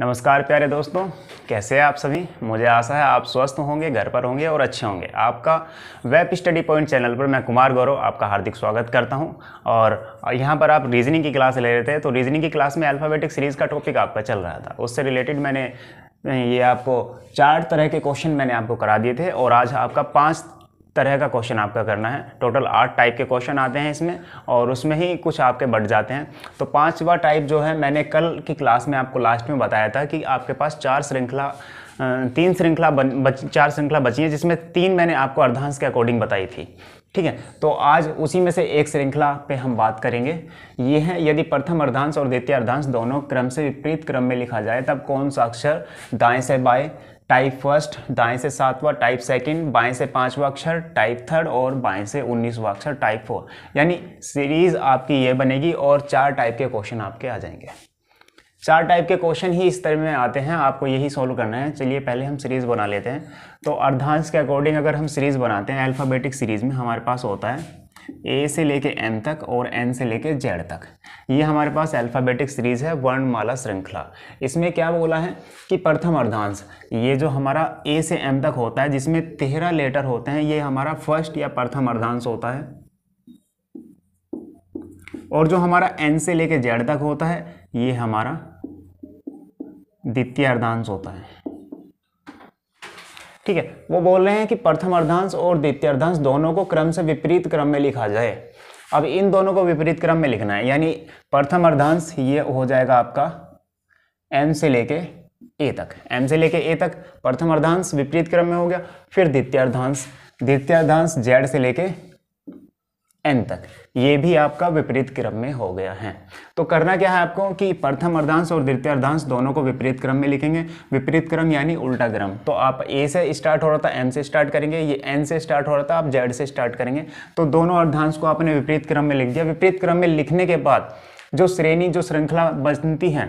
नमस्कार प्यारे दोस्तों कैसे हैं आप सभी मुझे आशा है आप स्वस्थ होंगे घर पर होंगे और अच्छे होंगे आपका वेब स्टडी पॉइंट चैनल पर मैं कुमार गौरव आपका हार्दिक स्वागत करता हूं और यहां पर आप रीजनिंग की क्लास ले रहे थे तो रीजनिंग की क्लास में अल्फ़ाबेटिक सीरीज़ का टॉपिक आपका चल रहा था उससे रिलेटेड मैंने ये आपको चार तरह के क्वेश्चन मैंने आपको करा दिए थे और आज आपका पाँच तरह का क्वेश्चन आपका करना है टोटल आठ टाइप के क्वेश्चन आते हैं इसमें और उसमें ही कुछ आपके बढ़ जाते हैं तो पांचवा टाइप जो है मैंने कल की क्लास में आपको लास्ट में बताया था कि आपके पास चार श्रृंखला तीन श्रृंखला चार श्रृंखला बची है जिसमें तीन मैंने आपको अर्धांश के अकॉर्डिंग बताई थी ठीक है तो आज उसी में से एक श्रृंखला पे हम बात करेंगे ये है यदि प्रथम अर्धांश और द्वितीय अर्धांश दोनों क्रम से विपरीत क्रम में लिखा जाए तब कौन सा अक्षर दाएं से बाएं टाइप फर्स्ट दाएं से सातवां टाइप सेकंड बाएं से पांचवा अक्षर टाइप थर्ड और बाएं से उन्नीसवा अक्षर टाइप फोर यानी सीरीज आपकी ये बनेगी और चार टाइप के क्वेश्चन आपके आ जाएंगे चार टाइप के क्वेश्चन ही इस तरह में आते हैं आपको यही सॉल्व करना है चलिए पहले हम सीरीज़ बना लेते हैं तो अर्धांश के अकॉर्डिंग अगर हम सीरीज़ बनाते हैं अल्फ़ाबेटिक सीरीज़ में हमारे पास होता है ए से लेके एन तक और एन से लेके जेड तक ये हमारे पास अल्फ़ाबेटिक सीरीज़ है वर्णमाला श्रृंखला इसमें क्या बोला है कि प्रथम अर्धांश ये जो हमारा ए से एम तक होता है जिसमें तेरह लेटर होते हैं ये हमारा फर्स्ट या प्रथम अर्धांश होता है और जो हमारा एन से लेके जेड तक होता है ये हमारा द्वितीय अर्धांश होता है ठीक है वो बोल रहे हैं कि प्रथम अर्धांश और द्वितीय अर्धांश दोनों को क्रम से विपरीत क्रम में लिखा जाए अब इन दोनों को विपरीत क्रम में लिखना है यानी प्रथम अर्धांश ये हो जाएगा आपका एम से लेके ए तक एम से लेके ए तक प्रथम अर्धांश विपरीत क्रम में हो गया फिर द्वितीय अर्धांश द्वितीय अर्धांश जेड से लेके एन तक ये भी आपका विपरीत क्रम में हो गया है तो करना क्या है आपको कि प्रथम अर्धांश और द्वितीय अर्धांश दोनों को विपरीत क्रम में लिखेंगे विपरीत क्रम यानी उल्टा क्रम तो आप ए से स्टार्ट हो रहा था एम से स्टार्ट करेंगे ये एन से स्टार्ट हो रहा था आप जेड से स्टार्ट करेंगे तो दोनों अर्धांश को आपने विपरीत क्रम में लिख दिया विपरीत क्रम में लिखने के बाद जो श्रेणी जो श्रृंखला बनती है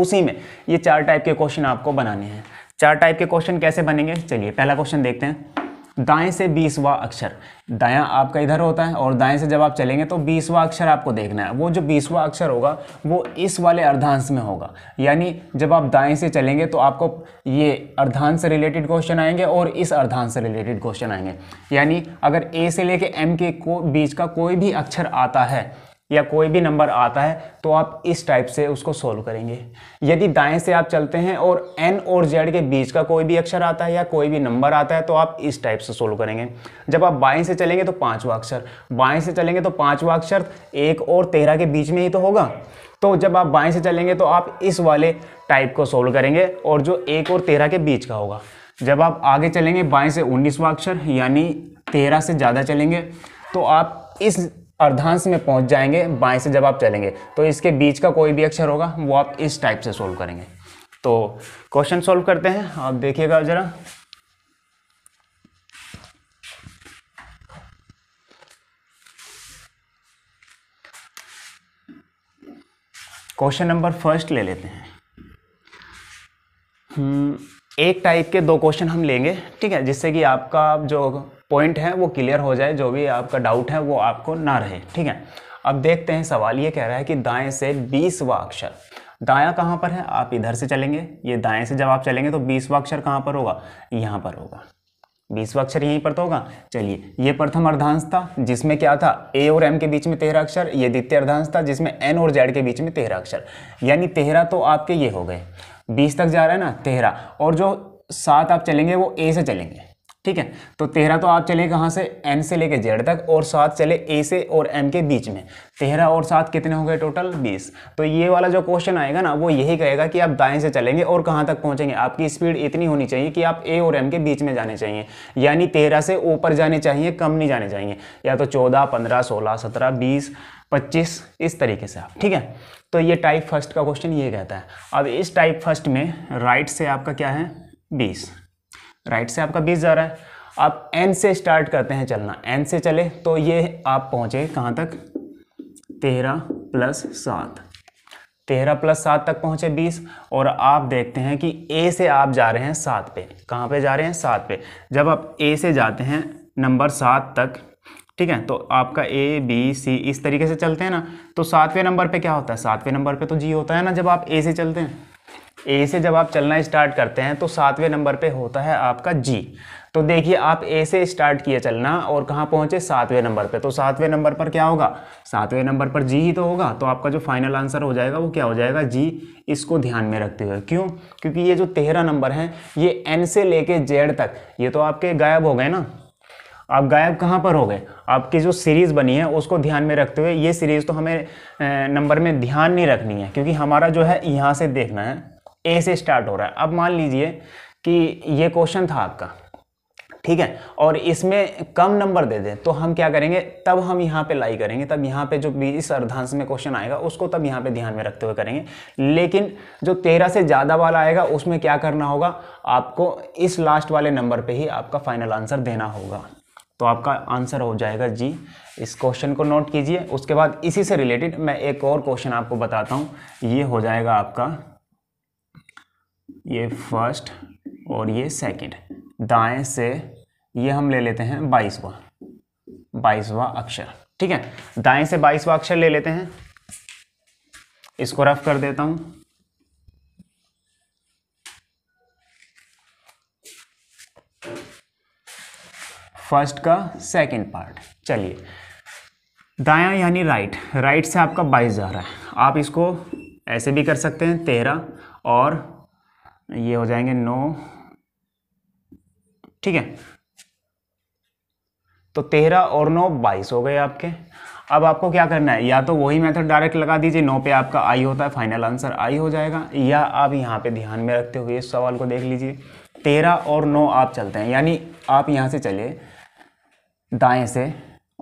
उसी में ये चार टाइप के क्वेश्चन आपको बनाने हैं चार टाइप के क्वेश्चन कैसे बनेंगे चलिए पहला क्वेश्चन देखते हैं दाएं से बीसवा अक्षर दाया आपका इधर होता है और दाएं से जब आप चलेंगे तो बीसवा अक्षर आपको देखना है वो जो बीसवा अक्षर होगा वो इस वाले अर्धांश में होगा यानी जब आप दाएं से चलेंगे तो आपको ये अर्धांश से रिलेटेड क्वेश्चन आएंगे और इस अर्धांश से रिलेटेड क्वेश्चन आएंगे यानी अगर ए से लेके एम के को बीच का कोई भी अक्षर आता है या कोई भी नंबर आता है तो आप इस टाइप से उसको सोल्व करेंगे यदि दाएं से आप चलते हैं और n और z के बीच का कोई भी अक्षर आता है या कोई भी नंबर आता है तो आप इस टाइप से सोल्व करेंगे जब आप बाएं से चलेंगे तो पांचवा अक्षर बाएं से चलेंगे तो पांचवा अक्षर एक और तेरह के बीच में ही तो होगा तो जब आप बाएं से चलेंगे तो आप इस वाले टाइप को सोल्व करेंगे और जो एक और तेरह के बीच का होगा जब आप आगे चलेंगे बाएं से उन्नीसवा अक्षर यानी तेरह से ज़्यादा चलेंगे तो आप इस अर्धांश में पहुंच जाएंगे बाएं से जब आप चलेंगे तो इसके बीच का कोई भी अक्षर होगा वो आप इस टाइप से सोल्व करेंगे तो क्वेश्चन सोल्व करते हैं आप देखिएगा ज़रा क्वेश्चन नंबर फर्स्ट ले लेते हैं हम्म, एक टाइप के दो क्वेश्चन हम लेंगे ठीक है जिससे कि आपका जो पॉइंट है वो क्लियर हो जाए जो भी आपका डाउट है वो आपको ना रहे ठीक है अब देखते हैं सवाल ये कह रहा है कि दाएं से बीसवा अक्षर दाया कहाँ पर है आप इधर से चलेंगे ये दाएं से जब आप चलेंगे तो बीसवा अक्षर कहाँ पर होगा यहाँ पर होगा बीसवा अक्षर यहीं पर तो होगा चलिए ये प्रथम अर्धांश था जिसमें क्या था ए और एम के बीच में तेरह अक्षर ये द्वितीय अर्धांश था जिसमें एन और जेड के बीच में तेरह अक्षर यानी तेरह तो आपके ये हो गए बीस तक जा रहा है ना तेरह और जो सात आप चलेंगे वो ए से चलेंगे ठीक है तो तेरह तो आप चले कहाँ से एन से लेके जेड तक और सात चले ए से और एम के बीच में तेरह और सात कितने हो गए टोटल बीस तो ये वाला जो क्वेश्चन आएगा ना वो यही कहेगा कि आप दाएं से चलेंगे और कहाँ तक पहुँचेंगे आपकी स्पीड इतनी होनी चाहिए कि आप ए और एम के बीच में जाने चाहिए यानी तेरह से ऊपर जाने चाहिए कम नहीं जाने चाहिए या तो चौदह पंद्रह सोलह सत्रह बीस पच्चीस इस तरीके से आप ठीक है तो ये टाइप फर्स्ट का क्वेश्चन ये कहता है अब इस टाइप फर्स्ट में राइट से आपका क्या है बीस राइट से आपका बीस जा रहा है आप एन से स्टार्ट करते हैं चलना एन से चले तो ये आप पहुँचे कहाँ तक तेरह प्लस सात तेरह प्लस सात तक पहुँचे बीस और आप देखते हैं कि ए से आप जा रहे हैं सात पे कहाँ पे जा रहे हैं सात पे जब आप ए से जाते हैं नंबर सात तक ठीक है तो आपका ए बी सी इस तरीके से चलते हैं ना तो सातवें नंबर पे क्या होता है सातवें नंबर पे तो जी होता है ना जब आप ए से चलते हैं ए से जब आप चलना स्टार्ट करते हैं तो सातवें नंबर पे होता है आपका जी तो देखिए आप ए से स्टार्ट किए चलना और कहाँ पहुँचे सातवें नंबर पे तो सातवें नंबर पर क्या होगा सातवें नंबर पर जी ही तो होगा तो आपका जो फाइनल आंसर हो जाएगा वो क्या हो जाएगा जी इसको ध्यान में रखते हुए क्यों क्योंकि ये जो तेरह नंबर हैं ये एन से लेके जेड तक ये तो आपके गायब हो गए ना आप गायब कहाँ पर हो गए आपकी जो सीरीज़ बनी है उसको ध्यान में रखते हुए ये सीरीज़ तो हमें नंबर में ध्यान नहीं रखनी है क्योंकि हमारा जो है यहाँ से देखना है ए से स्टार्ट हो रहा है अब मान लीजिए कि ये क्वेश्चन था आपका ठीक है और इसमें कम नंबर दे दें तो हम क्या करेंगे तब हम यहाँ पे लाई करेंगे तब यहाँ पे जो बीस अर्धांश में क्वेश्चन आएगा उसको तब यहाँ पे ध्यान में रखते हुए करेंगे लेकिन जो तेरह से ज़्यादा वाला आएगा उसमें क्या करना होगा आपको इस लास्ट वाले नंबर पे ही आपका फाइनल आंसर देना होगा तो आपका आंसर हो जाएगा जी इस क्वेश्चन को नोट कीजिए उसके बाद इसी से रिलेटेड मैं एक और क्वेश्चन आपको बताता हूँ ये हो जाएगा आपका ये फर्स्ट और ये सेकंड दाएं से ये हम ले लेते हैं बाईसवा बाईसवा अक्षर ठीक है दाएं से बाईसवा अक्षर ले लेते हैं इसको रफ कर देता हूं फर्स्ट का सेकंड पार्ट चलिए दाया यानी राइट राइट से आपका बाईस जा रहा है आप इसको ऐसे भी कर सकते हैं तेरह और ये हो जाएंगे नौ ठीक है तो तेरह और नौ बाईस हो गए आपके अब आपको क्या करना है या तो वही मेथड डायरेक्ट लगा दीजिए नौ पे आपका आई होता है फाइनल आंसर आई हो जाएगा या आप यहाँ पे ध्यान में रखते हुए इस सवाल को देख लीजिए तेरह और नौ आप चलते हैं यानी आप यहाँ से चलिए दाएं से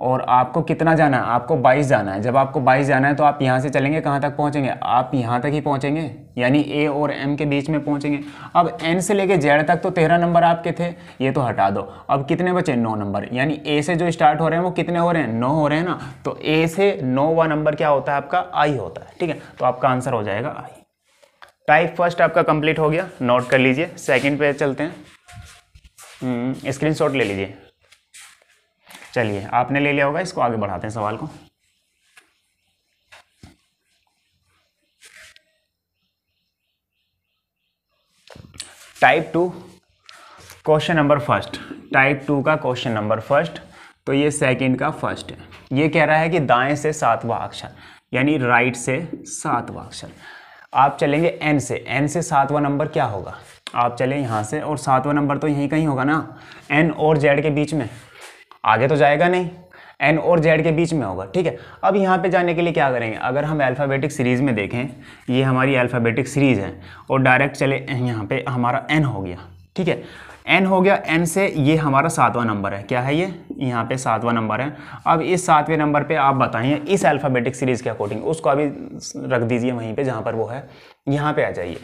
और आपको कितना जाना है आपको 22 जाना है जब आपको 22 जाना है तो आप यहाँ से चलेंगे कहाँ तक पहुँचेंगे आप यहाँ तक ही पहुँचेंगे यानी ए और एम के बीच में पहुँचेंगे अब एन से लेके जेड तक तो तेरह नंबर आपके थे ये तो हटा दो अब कितने बचे नौ नंबर यानी ए से जो स्टार्ट हो रहे हैं वो कितने हो रहे हैं नौ हो रहे हैं ना तो ए से व नंबर क्या होता है आपका आई होता है ठीक है तो आपका आंसर हो जाएगा आई टाइप फर्स्ट आपका कंप्लीट हो गया नोट कर लीजिए सेकेंड पे चलते हैं स्क्रीन हम्म, ले लीजिए चलिए आपने ले लिया होगा इसको आगे बढ़ाते हैं सवाल को type two question number first type two का क्वेश्चन नंबर फर्स्ट तो ये सेकंड का फर्स्ट है ये कह रहा है कि दाएं से सातवां अक्षर यानी राइट से सातवां अक्षर आप चलेंगे एन से एन से सातवां नंबर क्या होगा आप चलें यहाँ से और सातवां नंबर तो यहीं कहीं होगा ना एन और जेड के बीच में आगे तो जाएगा नहीं एन और जेड के बीच में होगा ठीक है अब यहाँ पे जाने के लिए क्या करेंगे अगर हम अल्फ़ाबेटिक सीरीज़ में देखें ये हमारी अल्फ़ाबेटिक सीरीज़ है और डायरेक्ट चले यहाँ पे हमारा एन हो गया ठीक है एन हो गया एन से ये हमारा सातवां नंबर है क्या है ये यहाँ पे सातवां नंबर है अब इस सातवें नंबर पे आप बताइए इस अल्फ़ाबेटिक सीरीज़ के अकॉर्डिंग उसको अभी रख दीजिए वहीं पे जहाँ पर वो है यहाँ पे आ जाइए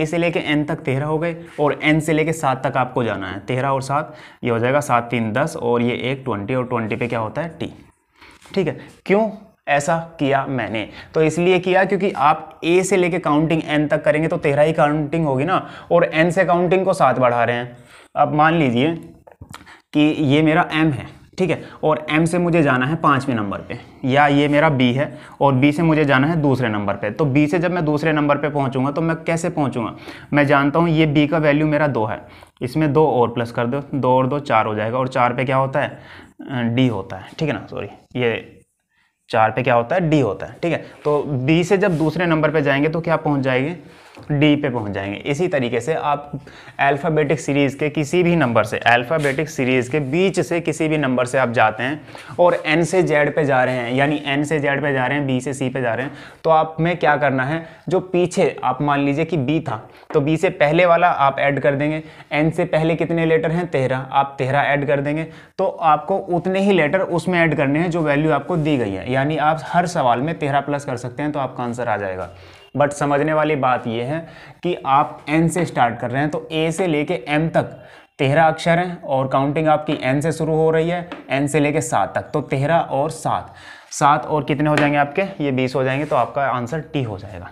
ए से लेके एन तक तेरह हो गए और एन से लेके सात तक आपको जाना है तेरह और सात ये हो जाएगा सात तीन दस और ये एक ट्वेंटी और ट्वेंटी पे क्या होता है टी ठीक है क्यों ऐसा किया मैंने तो इसलिए किया क्योंकि आप ए से लेके काउंटिंग एन तक करेंगे तो तेरह ही काउंटिंग होगी ना और एन से काउंटिंग को सात बढ़ा रहे हैं अब मान लीजिए कि ये मेरा एम है ठीक है और एम से मुझे जाना है पाँचवें नंबर पे या ये मेरा बी है और बी से मुझे जाना है दूसरे नंबर पे तो बी से जब मैं दूसरे नंबर पे पहुंचूंगा तो मैं कैसे पहुंचूंगा मैं जानता हूँ ये बी का वैल्यू मेरा दो है इसमें दो और प्लस कर दो दो और दो चार हो जाएगा और चार पे क्या होता है डी होता है ठीक है ना सॉरी ये चार पे क्या होता है डी होता है ठीक है तो बी से जब दूसरे नंबर पर जाएंगे तो क्या पहुँच जाएंगे डी पे पहुंच जाएंगे इसी तरीके से आप अल्फ़ाबेटिक सीरीज़ के किसी भी नंबर से अल्फ़ाबेटिक सीरीज़ के बीच से किसी भी नंबर से आप जाते हैं और एन से जेड पे जा रहे हैं यानी एन से जेड पे जा रहे हैं बी से सी पे जा रहे हैं तो आप में क्या करना है जो पीछे आप मान लीजिए कि बी था तो बी से पहले वाला आप ऐड कर देंगे एन से पहले कितने लेटर हैं तेरह आप तेरह ऐड कर देंगे तो आपको उतने ही लेटर उसमें ऐड करने हैं जो वैल्यू आपको दी गई है यानी आप हर सवाल में तेरह प्लस कर सकते हैं तो आपका आंसर आ जाएगा बट समझने वाली बात यह है कि आप एन से स्टार्ट कर रहे हैं तो ए से लेके एम तक तेरह अक्षर हैं और काउंटिंग आपकी एन से शुरू हो रही है एन से लेके सात तक तो तेरह और सात सात और कितने हो जाएंगे आपके ये बीस हो जाएंगे तो आपका आंसर टी हो जाएगा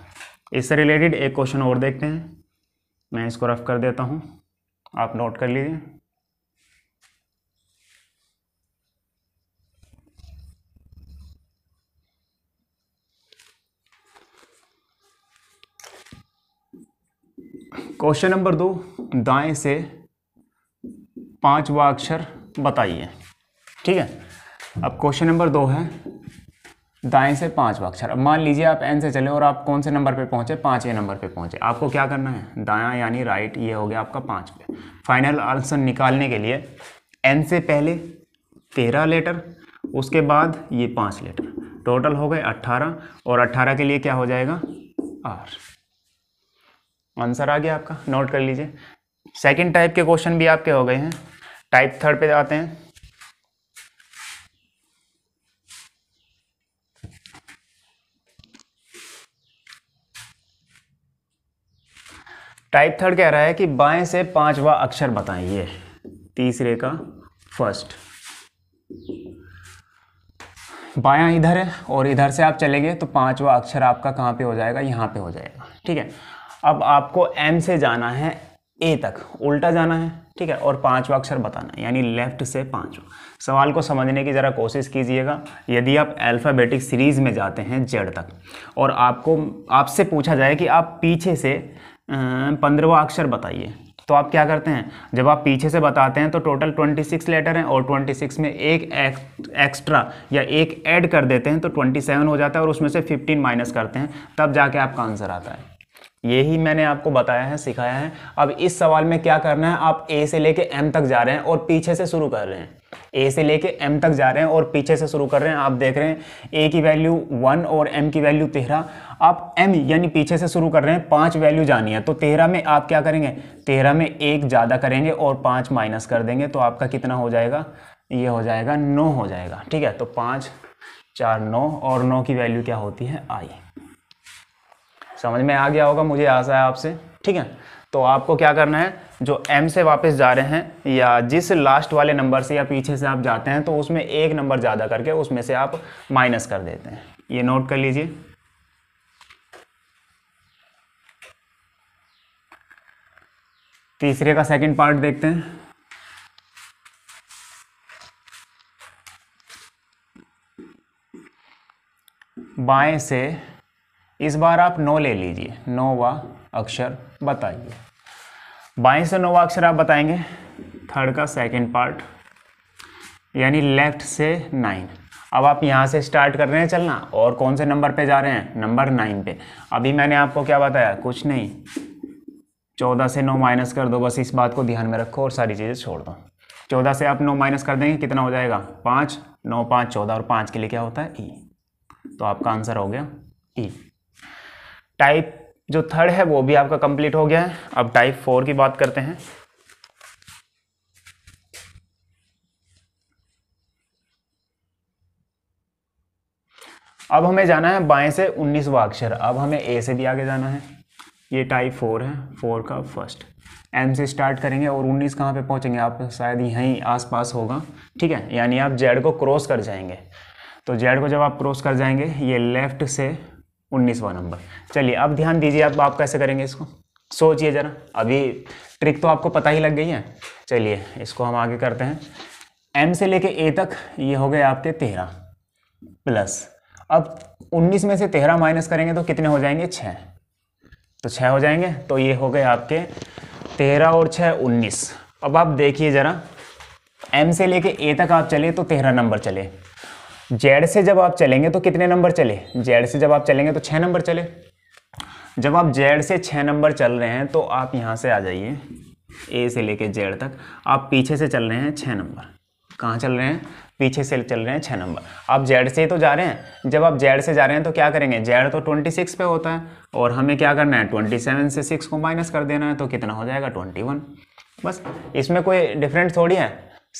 इससे रिलेटेड एक क्वेश्चन और देखते हैं मैं इसको रफ कर देता हूँ आप नोट कर लीजिए क्वेश्चन नंबर दो दाएं से पांचवा अक्षर बताइए ठीक है अब क्वेश्चन नंबर दो है दाएं से पांचवा अक्षर अब मान लीजिए आप एन से चले और आप कौन से नंबर पे पहुंचे पांचवें नंबर पे पहुंचे आपको क्या करना है दाया यानी राइट ये हो गया आपका पाँच पे फाइनल आंसर निकालने के लिए एन से पहले तेरह लेटर उसके बाद ये पाँच लेटर टोटल हो गए अट्ठारह और अट्ठारह के लिए क्या हो जाएगा आर आंसर आ गया आपका नोट कर लीजिए सेकंड टाइप के क्वेश्चन भी आपके हो गए हैं टाइप थर्ड पे आते हैं टाइप थर्ड कह रहा है कि बाएं से पांचवा अक्षर बताइए तीसरे का फर्स्ट बायां इधर है और इधर से आप चलेंगे तो पांचवा अक्षर आपका कहां पे हो जाएगा यहां पे हो जाएगा ठीक है अब आपको एम से जाना है ए तक उल्टा जाना है ठीक है और पांचवा अक्षर बताना है यानी लेफ्ट से पांचवा सवाल को समझने की ज़रा कोशिश कीजिएगा यदि आप अल्फ़ाबेटिक सीरीज़ में जाते हैं जेड तक और आपको आपसे पूछा जाए कि आप पीछे से पंद्रवा अक्षर बताइए तो आप क्या करते हैं जब आप पीछे से बताते हैं तो टोटल 26 लेटर हैं और 26 में एक एक्स्ट्रा या एक ऐड कर देते हैं तो 27 हो जाता है और उसमें से 15 माइनस करते हैं तब जाके आपका आंसर आता है यही मैंने आपको बताया है सिखाया है अब इस सवाल में क्या करना है आप ए से लेके एम तक जा रहे हैं और पीछे से शुरू कर रहे हैं ए से लेके एम तक जा रहे हैं और पीछे से शुरू कर रहे हैं आप देख रहे हैं ए की वैल्यू वन और एम की वैल्यू तेरह आप एम यानी पीछे से शुरू कर रहे हैं पाँच वैल्यू जानी है तो तेरह में आप क्या करेंगे तेरह में एक ज़्यादा करेंगे और पाँच माइनस कर देंगे तो आपका कितना हो जाएगा ये हो जाएगा नौ हो जाएगा ठीक है तो पाँच चार नौ और नौ की वैल्यू क्या होती है आई समझ में आ गया होगा मुझे आशा है आपसे ठीक है तो आपको क्या करना है जो एम से वापस जा रहे हैं या जिस लास्ट वाले नंबर से या पीछे से आप जाते हैं तो उसमें एक नंबर ज़्यादा करके उसमें से आप माइनस कर देते हैं ये नोट कर लीजिए तीसरे का सेकंड पार्ट देखते हैं बाएं से इस बार आप नौ ले लीजिए नौ व अक्षर बताइए बाएं से नौवा अक्षर आप बताएंगे थर्ड का सेकंड पार्ट यानी लेफ्ट से नाइन अब आप यहाँ से स्टार्ट कर रहे हैं चलना और कौन से नंबर पे जा रहे हैं नंबर नाइन पे अभी मैंने आपको क्या बताया कुछ नहीं चौदह से नौ माइनस कर दो बस इस बात को ध्यान में रखो और सारी चीज़ें छोड़ दो चौदह से आप नौ माइनस कर देंगे कितना हो जाएगा पाँच नौ पाँच चौदह और पाँच के लिए क्या होता है ई e। तो आपका आंसर हो गया ई e। टाइप जो थर्ड है वो भी आपका कंप्लीट हो गया है अब टाइप फोर की बात करते हैं अब हमें जाना है बाएं से उन्नीसवा अक्षर अब हमें ए से भी आगे जाना है ये टाइप फोर है फोर का फर्स्ट एम से स्टार्ट करेंगे और उन्नीस कहाँ पे पहुँचेंगे आप शायद यहीं आसपास होगा ठीक है यानी आप जेड को क्रॉस कर जाएंगे तो जेड को जब आप क्रॉस कर जाएंगे ये लेफ्ट से उन्नीसवा नंबर चलिए अब ध्यान दीजिए अब आप कैसे करेंगे इसको सोचिए ज़रा अभी ट्रिक तो आपको पता ही लग गई है चलिए इसको हम आगे करते हैं एम से लेके ए तक ये हो गए आपके तेरह प्लस अब उन्नीस में से तेरह माइनस करेंगे तो कितने हो जाएंगे छः तो छः हो जाएंगे तो ये हो गए आपके तेरह और छः उन्नीस अब आप देखिए ज़रा एम से लेके ए तक आप चले तो तेरह नंबर चले जेड से जब आप चलेंगे तो कितने नंबर चले जेड से जब आप चलेंगे तो छः नंबर चले जब आप जेड से छः नंबर चल रहे हैं तो आप यहाँ से आ जाइए ए से लेके जेड तक आप पीछे से चल रहे हैं छः नंबर कहाँ चल रहे हैं पीछे से चल रहे हैं छः नंबर आप जेड से ही तो जा रहे हैं जब आप जेड से जा रहे हैं तो क्या करेंगे जेड तो ट्वेंटी सिक्स पे होता है और हमें क्या करना है ट्वेंटी सेवन से सिक्स को माइनस कर देना है तो कितना हो जाएगा ट्वेंटी वन बस इसमें कोई डिफरेंट थोड़ी है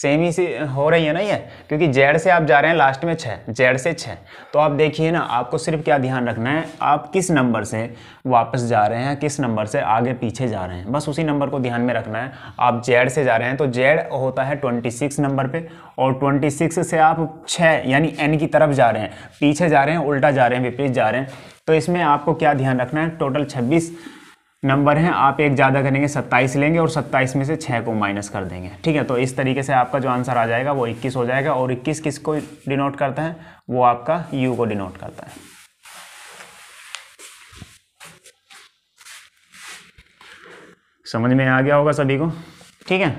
सेम ही सी हो रही है ना ये क्योंकि जेड से आप जा रहे हैं लास्ट में छः जेड से छः तो आप देखिए ना आपको सिर्फ क्या ध्यान रखना है आप किस नंबर से वापस जा रहे हैं किस नंबर से आगे पीछे जा रहे हैं बस उसी नंबर को ध्यान में रखना है आप जेड से जा रहे हैं तो जेड होता है ट्वेंटी सिक्स नंबर पर और ट्वेंटी सिक्स से आप छः यानी एन की तरफ जा रहे हैं पीछे जा रहे हैं उल्टा जा रहे हैं विपरीत जा रहे हैं तो इसमें आपको क्या ध्यान रखना है टोटल छब्बीस नंबर हैं आप एक ज़्यादा करेंगे सत्ताईस लेंगे और सत्ताईस में से छः को माइनस कर देंगे ठीक है तो इस तरीके से आपका जो आंसर आ जाएगा वो इक्कीस हो जाएगा और इक्कीस किस को डिनोट करता है वो आपका यू को डिनोट करता है समझ में आ गया होगा सभी को ठीक है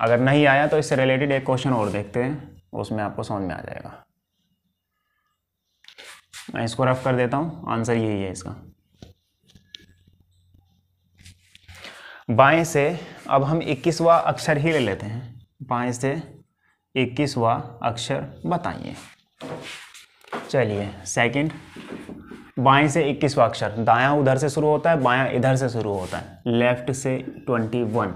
अगर नहीं आया तो इससे रिलेटेड एक क्वेश्चन और देखते हैं उसमें आपको समझ में आ जाएगा मैं इसको रफ कर देता हूँ आंसर यही है इसका बाएं से अब हम इक्कीसवा अक्षर ही ले लेते हैं बाएं से इक्कीसवा अक्षर बताइए चलिए सेकंड बाएं से इक्कीसवा अक्षर दायां उधर से शुरू होता है बायां इधर से शुरू होता है लेफ्ट से ट्वेंटी वन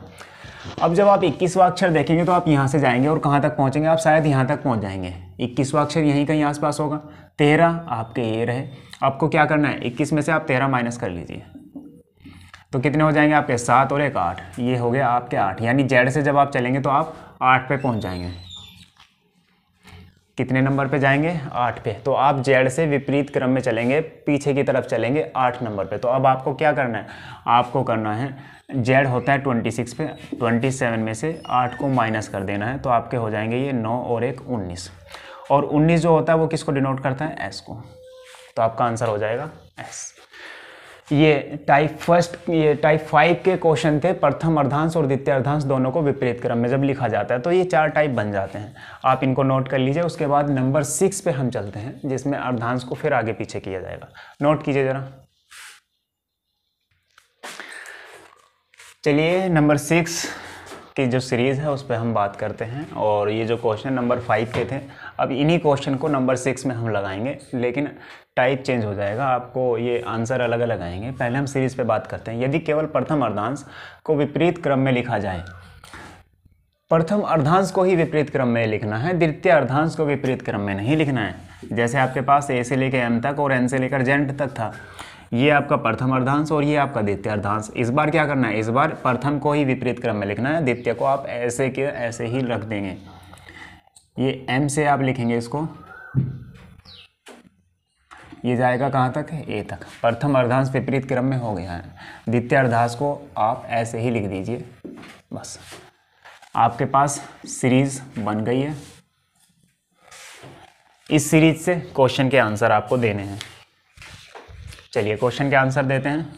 अब जब आप इक्कीसवा अक्षर देखेंगे तो आप यहाँ से जाएंगे और कहाँ तक पहुँचेंगे आप शायद यहाँ तक पहुँच जाएंगे इक्कीसवा अक्षर यहीं कहीं आसपास होगा तेरह आपके ये रहे आपको क्या करना है इक्कीस में से आप तेरह माइनस कर लीजिए तो कितने हो जाएंगे आपके सात और एक आठ ये हो गया आपके आठ यानी जेड से जब आप चलेंगे तो आप आठ पे पहुंच जाएंगे कितने नंबर पे जाएंगे आठ पे तो आप जेड से विपरीत क्रम में चलेंगे पीछे की तरफ चलेंगे आठ नंबर पे तो अब आपको क्या करना है आपको करना है जेड होता है ट्वेंटी सिक्स पे ट्वेंटी सेवन में से आठ को माइनस कर देना है तो आपके हो जाएंगे ये नौ और एक उन्नीस और उन्नीस जो होता है वो किसको डिनोट करता है एस को तो आपका आंसर हो जाएगा एस ये टाइप फर्स्ट ये टाइप फाइव के क्वेश्चन थे प्रथम अर्धांश और द्वितीय अर्धांश दोनों को विपरीत क्रम में जब लिखा जाता है तो ये चार टाइप बन जाते हैं आप इनको नोट कर लीजिए उसके बाद नंबर सिक्स पे हम चलते हैं जिसमें अर्धांश को फिर आगे पीछे किया जाएगा नोट कीजिए ज़रा चलिए नंबर सिक्स की जो सीरीज़ है उस पर हम बात करते हैं और ये जो क्वेश्चन नंबर फाइव के थे अब इन्हीं क्वेश्चन को नंबर सिक्स में हम लगाएंगे लेकिन टाइप चेंज हो जाएगा आपको ये आंसर अलग अलग आएंगे पहले हम सीरीज पे बात करते हैं यदि केवल प्रथम अर्धांश को विपरीत क्रम में लिखा जाए प्रथम अर्धांश को ही विपरीत क्रम में लिखना है द्वितीय अर्धांश को विपरीत क्रम में नहीं लिखना है जैसे आपके पास ए से लेकर एम तक और एन से लेकर जेंट तक था ये आपका प्रथम अर्धांश और ये आपका द्वितीय अर्धांश इस बार क्या करना है इस बार प्रथम को ही विपरीत क्रम में लिखना है द्वितीय को आप ऐसे के ऐसे ही रख देंगे ये एम से आप लिखेंगे इसको ये जाएगा कहाँ तक ए तक प्रथम अर्धांश विपरीत क्रम में हो गया है द्वितीय अर्धांश को आप ऐसे ही लिख दीजिए बस आपके पास सीरीज बन गई है इस सीरीज से क्वेश्चन के आंसर आपको देने हैं चलिए क्वेश्चन के आंसर देते हैं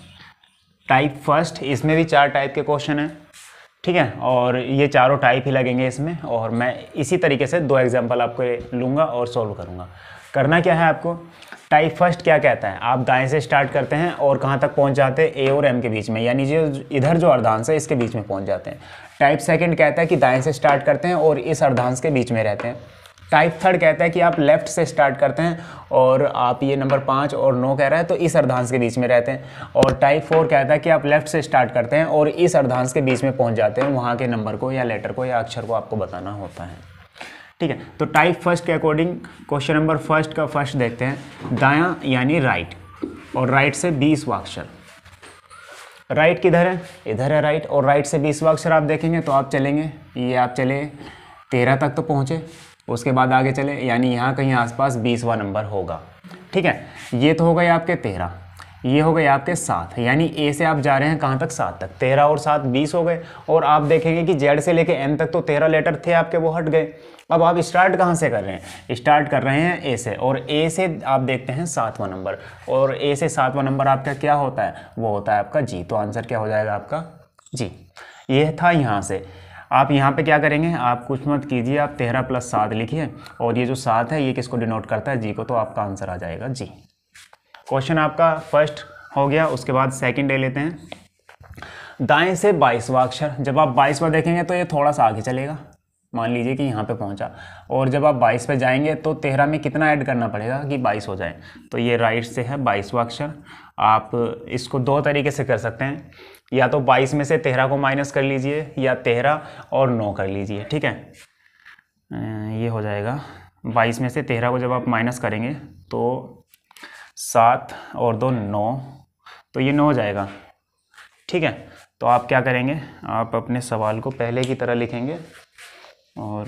टाइप फर्स्ट इसमें भी चार टाइप के क्वेश्चन हैं ठीक है और ये चारों टाइप ही लगेंगे इसमें और मैं इसी तरीके से दो एग्जाम्पल आपको लूँगा और सॉल्व करूँगा करना क्या है आपको टाइप फर्स्ट क्या कहता है आप दाएं से स्टार्ट करते हैं और कहाँ तक पहुँच जाते हैं ए और एम के बीच में यानी जो इधर जो अर्धांश है इसके बीच में पहुँच जाते हैं टाइप सेकंड कहता है कि दाएं से स्टार्ट करते हैं और इस अर्धांश के बीच में रहते हैं टाइप थर्ड कहता है कि आप लेफ्ट से स्टार्ट करते हैं और आप ये नंबर पाँच और नौ कह रहा है तो इस अर्धांश के बीच में रहते हैं और टाइप फोर कहता है कि आप लेफ्ट से स्टार्ट करते हैं और इस अर्धांश के बीच में पहुंच जाते हैं वहाँ के नंबर को या लेटर को या अक्षर को आपको बताना होता है ठीक है तो टाइप फर्स्ट के अकॉर्डिंग क्वेश्चन नंबर फर्स्ट का फर्स्ट देखते हैं दायां यानी राइट और राइट से बीसवा अक्षर राइट किधर है इधर है राइट और राइट से बीसवा अक्षर आप देखेंगे तो आप चलेंगे ये आप चले तेरह तक तो पहुँचे उसके बाद आगे चले यानी यहाँ कहीं आसपास बीसवा नंबर होगा ठीक है ये तो हो गए आपके तेरह ये हो गए आपके सात यानी ए से आप जा रहे हैं कहाँ तक सात तक तेरह और सात बीस हो गए और आप देखेंगे कि जेड से लेके एन तक तो तेरह लेटर थे आपके वो हट गए अब आप स्टार्ट कहाँ से कर रहे हैं स्टार्ट कर रहे हैं ए से और ए से आप देखते हैं सातवां नंबर और ए से सातवां नंबर आपका क्या होता है वो होता है आपका जी तो आंसर क्या हो जाएगा आपका जी यह था यहाँ से आप यहाँ पे क्या करेंगे आप कुछ मत कीजिए आप तेरह प्लस सात लिखिए और ये जो सात है ये किसको डिनोट करता है जी को तो आपका आंसर आ जाएगा जी क्वेश्चन आपका फर्स्ट हो गया उसके बाद सेकंड ले लेते हैं दाएं से बाईसवा अक्षर जब आप बाईसवा देखेंगे तो ये थोड़ा सा आगे चलेगा मान लीजिए कि यहाँ पे पहुँचा और जब आप 22 पे जाएंगे तो तेरह में कितना ऐड करना पड़ेगा कि 22 हो जाए तो ये राइट से है बाईसवा अक्षर आप इसको दो तरीके से कर सकते हैं या तो 22 में से तेरह को माइनस कर लीजिए या तेरह और नौ कर लीजिए ठीक है ये हो जाएगा बाईस में से तेरह को जब आप माइनस करेंगे तो सात और दो नौ तो ये नौ हो जाएगा ठीक है तो आप क्या करेंगे आप अपने सवाल को पहले की तरह लिखेंगे और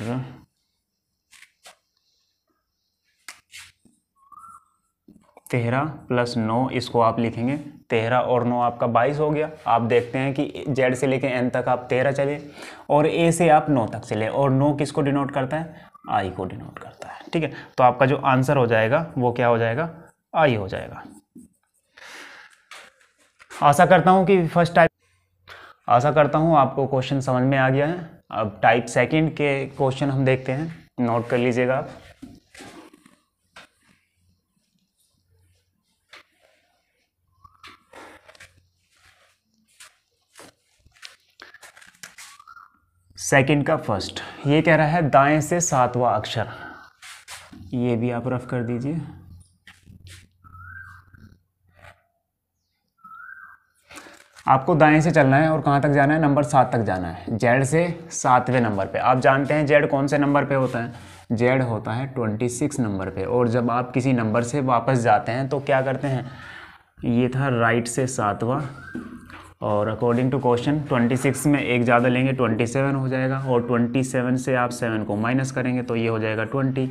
तेरह प्लस नौ इसको आप लिखेंगे तेरह और नौ आपका बाईस हो गया आप देखते हैं कि जेड से लेके एन तक आप तेरह चले और ए से आप नौ तक चले और नौ किसको डिनोट करता है आई को डिनोट करता है ठीक है तो आपका जो आंसर हो जाएगा वो क्या हो जाएगा आई हो जाएगा आशा करता हूँ कि फर्स्ट टाइम आशा करता हूँ आपको क्वेश्चन समझ में आ गया है अब टाइप सेकंड के क्वेश्चन हम देखते हैं नोट कर लीजिएगा आप सेकंड का फर्स्ट ये कह रहा है दाएं से सातवां अक्षर ये भी आप रफ कर दीजिए आपको दाएं से चलना है और कहाँ तक जाना है नंबर सात तक जाना है जेड से सातवें नंबर पे आप जानते हैं जेड कौन से नंबर पे होता है जेड होता है ट्वेंटी सिक्स नंबर पे और जब आप किसी नंबर से वापस जाते हैं तो क्या करते हैं ये था राइट से सातवां और according to question twenty six में एक ज़्यादा लेंगे ट्वेंटी सेवन हो जाएगा और ट्वेंटी सेवन से आप सेवन को माइनस करेंगे तो ये हो जाएगा ट्वेंटी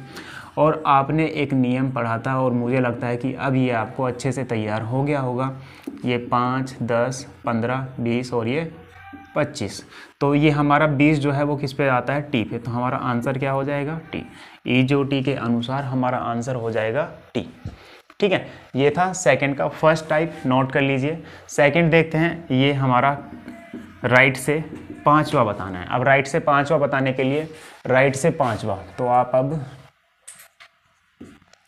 और आपने एक नियम पढ़ा था और मुझे लगता है कि अब ये आपको अच्छे से तैयार हो गया होगा ये पाँच दस पंद्रह बीस और ये पच्चीस तो ये हमारा बीस जो है वो किस पे आता है टी पे तो हमारा आंसर क्या हो जाएगा टी ई e जो टी के अनुसार हमारा आंसर हो जाएगा टी ठीक है ये था सेकंड का फर्स्ट टाइप नोट कर लीजिए सेकंड देखते हैं ये हमारा राइट से पांचवा बताना है अब राइट से पांचवा बताने के लिए राइट से पांचवा तो आप अब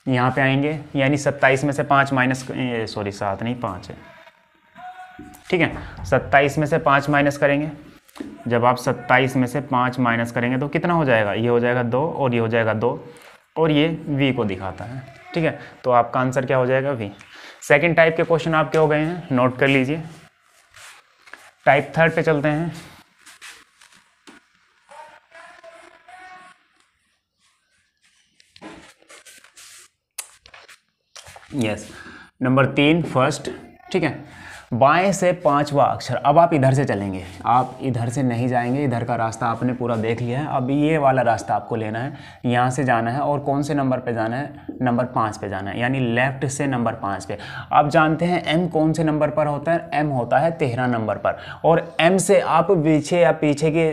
यहाँ पे आएंगे यानी सत्ताईस में से पाँच माइनस सॉरी सात नहीं पाँच है ठीक है सत्ताईस में से पाँच माइनस करेंगे जब आप सत्ताईस में से पाँच माइनस करेंगे तो कितना हो जाएगा ये हो जाएगा दो और ये हो जाएगा दो और ये वी को दिखाता है ठीक है तो आपका आंसर क्या हो जाएगा वी सेकेंड टाइप के क्वेश्चन आपके हो गए हैं नोट कर लीजिए टाइप थर्ड पे चलते हैं यस नंबर तीन फर्स्ट ठीक है बाएं से पांचवा अक्षर अब आप इधर से चलेंगे आप इधर से नहीं जाएंगे इधर का रास्ता आपने पूरा देख लिया है अब ये वाला रास्ता आपको लेना है यहाँ से जाना है और कौन से नंबर पे जाना है नंबर पाँच पे जाना है यानी लेफ्ट से नंबर पाँच पे आप जानते हैं एम कौन से नंबर पर होता है एम होता है तेरह नंबर पर और एम से आप पीछे या पीछे के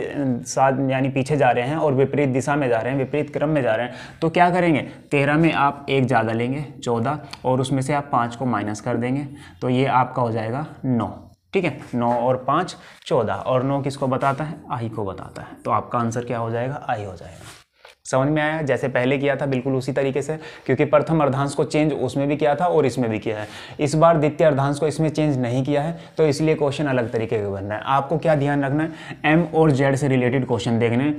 साथ यानी पीछे जा रहे हैं और विपरीत दिशा में जा रहे हैं विपरीत क्रम में जा रहे हैं तो क्या करेंगे तेरह में आप एक ज़्यादा लेंगे चौदह और उसमें से आप पाँच को माइनस कर देंगे तो ये आपका हो जाएगा नौ ठीक है नौ और पाँच चौदह और नौ किसको बताता है आई को बताता है तो आपका आंसर क्या हो जाएगा आई हो जाएगा समझ में आया जैसे पहले किया था बिल्कुल उसी तरीके से क्योंकि प्रथम अर्धांश को चेंज उसमें भी किया था और इसमें भी किया है इस बार द्वितीय अर्धांश को इसमें चेंज नहीं किया है तो इसलिए क्वेश्चन अलग तरीके का बनना है आपको क्या ध्यान रखना है एम और जेड से रिलेटेड क्वेश्चन देखने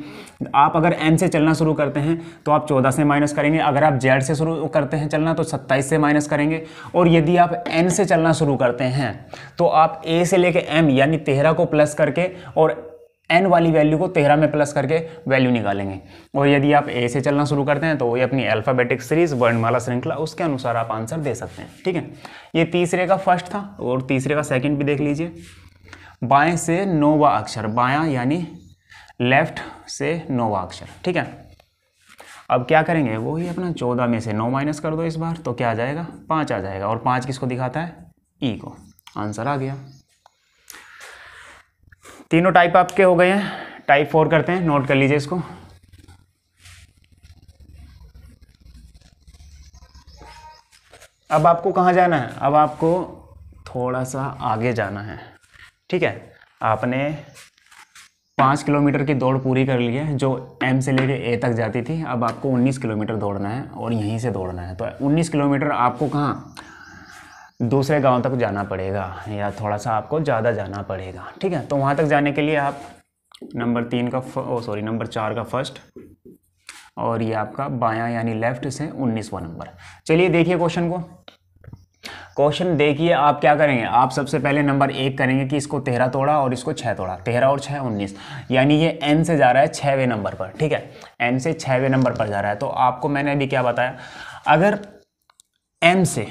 आप अगर एम से चलना शुरू करते हैं तो आप चौदह से माइनस करेंगे अगर आप जेड से शुरू करते हैं चलना तो सत्ताईस से माइनस करेंगे और यदि आप एन से चलना शुरू करते हैं तो आप ए से लेकर एम यानी तेरह को प्लस करके और एन वाली वैल्यू को तेरह में प्लस करके वैल्यू निकालेंगे और यदि आप ए से चलना शुरू करते हैं तो वही अपनी अल्फ़ाबेटिक सीरीज वर्णमाला श्रृंखला उसके अनुसार आप आंसर दे सकते हैं ठीक है ये तीसरे का फर्स्ट था और तीसरे का सेकेंड भी देख लीजिए बाएँ से नोवा अक्षर बायाँ यानी लेफ्ट से नोवा अक्षर ठीक है अब क्या करेंगे वही अपना चौदह में से नौ माइनस कर दो इस बार तो क्या आ जाएगा पाँच आ जाएगा और पाँच किसको दिखाता है ई e को आंसर आ गया तीनों टाइप आपके हो गए हैं टाइप फोर करते हैं नोट कर लीजिए इसको अब आपको कहाँ जाना है अब आपको थोड़ा सा आगे जाना है ठीक है आपने पाँच किलोमीटर की दौड़ पूरी कर ली है जो एम से लेके ए तक जाती थी अब आपको 19 किलोमीटर दौड़ना है और यहीं से दौड़ना है तो 19 किलोमीटर आपको कहाँ दूसरे गांव तक जाना पड़ेगा या थोड़ा सा आपको ज़्यादा जाना पड़ेगा ठीक है तो वहाँ तक जाने के लिए आप नंबर तीन का सॉरी नंबर चार का फर्स्ट और ये आपका बायां यानी लेफ्ट से उन्नीसवा नंबर चलिए देखिए क्वेश्चन को क्वेश्चन देखिए आप क्या करेंगे आप सबसे पहले नंबर एक करेंगे कि इसको तेरह तोड़ा और इसको छः तोड़ा तेरह और छः उन्नीस यानी ये एन से जा रहा है छवें नंबर पर ठीक है एन से छवें नंबर पर जा रहा है तो आपको मैंने अभी क्या बताया अगर एम से